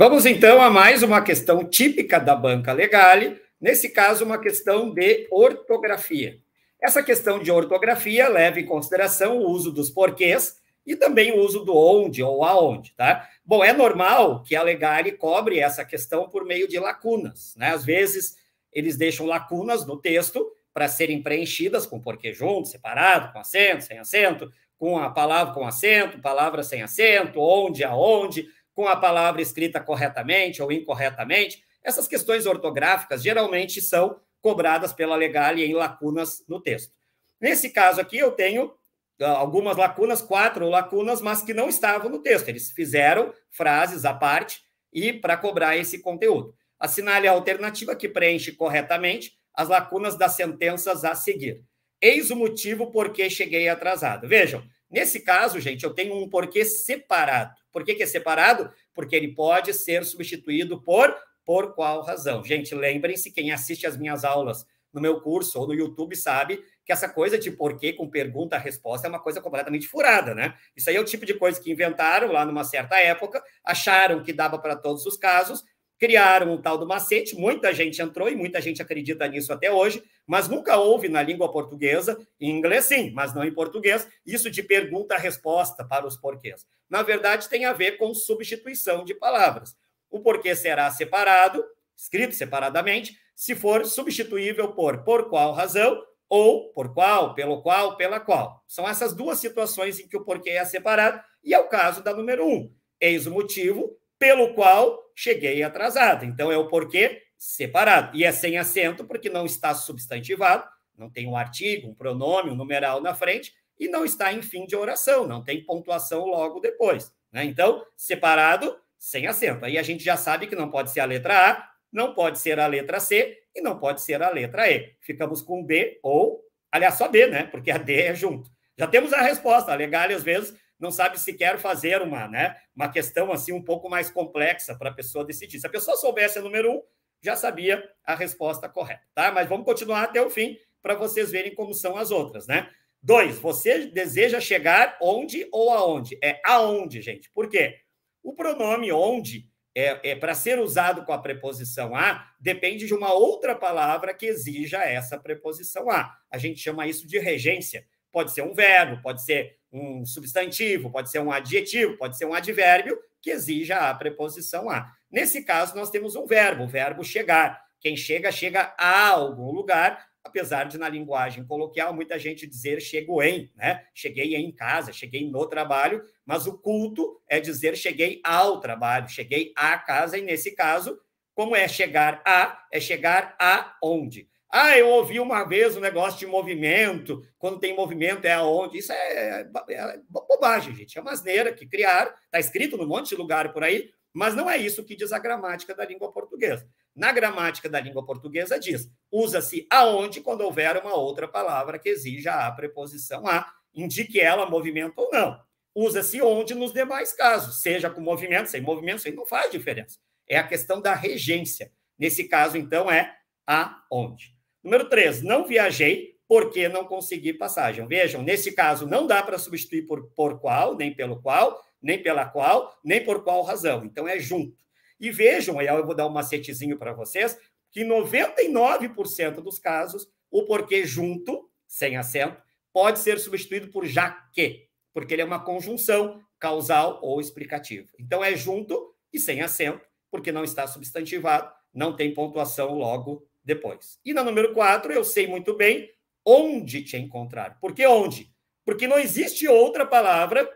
Vamos então a mais uma questão típica da banca legale, nesse caso, uma questão de ortografia. Essa questão de ortografia leva em consideração o uso dos porquês e também o uso do onde ou aonde, tá? Bom, é normal que a Legale cobre essa questão por meio de lacunas, né? Às vezes eles deixam lacunas no texto para serem preenchidas com porquê junto, separado, com acento, sem acento, com a palavra com acento, palavra sem acento, onde, aonde, com a palavra escrita corretamente ou incorretamente. Essas questões ortográficas geralmente são cobradas pela Legale em lacunas no texto. Nesse caso aqui, eu tenho ah, algumas lacunas, quatro lacunas, mas que não estavam no texto. Eles fizeram frases à parte e para cobrar esse conteúdo. Assinale a alternativa que preenche corretamente as lacunas das sentenças a seguir. Eis o motivo por que cheguei atrasado. Vejam, Nesse caso, gente, eu tenho um porquê separado. Por que, que é separado? Porque ele pode ser substituído por por qual razão. Gente, lembrem-se, quem assiste às minhas aulas no meu curso ou no YouTube sabe que essa coisa de porquê com pergunta-resposta é uma coisa completamente furada, né? Isso aí é o tipo de coisa que inventaram lá numa certa época, acharam que dava para todos os casos, criaram um tal do macete, muita gente entrou e muita gente acredita nisso até hoje, mas nunca houve na língua portuguesa, em inglês sim, mas não em português, isso de pergunta-resposta para os porquês. Na verdade, tem a ver com substituição de palavras. O porquê será separado, escrito separadamente, se for substituível por por qual razão ou por qual, pelo qual, pela qual. São essas duas situações em que o porquê é separado, e é o caso da número um. Eis o motivo pelo qual cheguei atrasado. Então, é o porquê separado. E é sem acento, porque não está substantivado, não tem um artigo, um pronome, um numeral na frente, e não está em fim de oração, não tem pontuação logo depois. Né? Então, separado, sem acento. Aí a gente já sabe que não pode ser a letra A, não pode ser a letra C e não pode ser a letra E. Ficamos com B ou, aliás, só B, né? Porque a D é junto. Já temos a resposta. legal, às vezes, não sabe se quer fazer uma, né, uma questão assim um pouco mais complexa para a pessoa decidir. Se a pessoa soubesse a número um, já sabia a resposta correta, tá? Mas vamos continuar até o fim para vocês verem como são as outras, né? Dois, você deseja chegar onde ou aonde? É aonde, gente. Por quê? O pronome onde é, é para ser usado com a preposição a depende de uma outra palavra que exija essa preposição a. A gente chama isso de regência pode ser um verbo, pode ser um substantivo, pode ser um adjetivo, pode ser um advérbio que exija a preposição a. Nesse caso, nós temos um verbo, o verbo chegar. Quem chega, chega a algum lugar, apesar de na linguagem coloquial muita gente dizer chego em, né? Cheguei em casa, cheguei no trabalho, mas o culto é dizer cheguei ao trabalho, cheguei à casa, e nesse caso, como é chegar a, é chegar aonde. Ah, eu ouvi uma vez o um negócio de movimento, quando tem movimento é aonde. Isso é, é, é bobagem, gente. É uma asneira que criaram, está escrito num monte de lugar por aí, mas não é isso que diz a gramática da língua portuguesa. Na gramática da língua portuguesa diz: usa-se aonde quando houver uma outra palavra que exija a preposição a, indique ela movimento ou não. Usa-se onde nos demais casos, seja com movimento, sem movimento, isso aí não faz diferença. É a questão da regência. Nesse caso, então, é aonde. Número 3, não viajei porque não consegui passagem. Vejam, nesse caso, não dá para substituir por, por qual, nem pelo qual, nem pela qual, nem por qual razão. Então é junto. E vejam, aí eu vou dar um macetezinho para vocês, que 99% dos casos, o porquê junto, sem acento, pode ser substituído por já que, porque ele é uma conjunção causal ou explicativa. Então é junto e sem acento, porque não está substantivado, não tem pontuação logo depois. E na número 4, eu sei muito bem onde te encontrar. Por que onde? Porque não existe outra palavra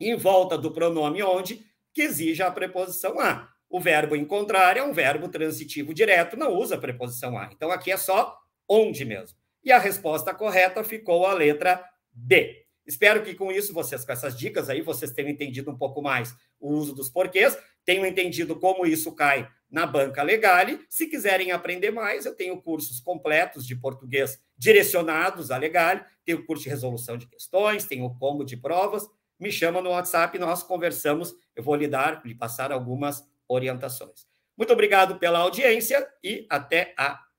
em volta do pronome onde que exija a preposição a. O verbo encontrar é um verbo transitivo direto, não usa a preposição a. Então aqui é só onde mesmo. E a resposta correta ficou a letra D. Espero que com isso, vocês, com essas dicas aí, vocês tenham entendido um pouco mais o uso dos porquês, tenham entendido como isso cai na banca Legale. Se quiserem aprender mais, eu tenho cursos completos de português direcionados à Legale, tenho curso de resolução de questões, tenho combo de provas. Me chama no WhatsApp, nós conversamos, eu vou lhe dar, lhe passar algumas orientações. Muito obrigado pela audiência e até a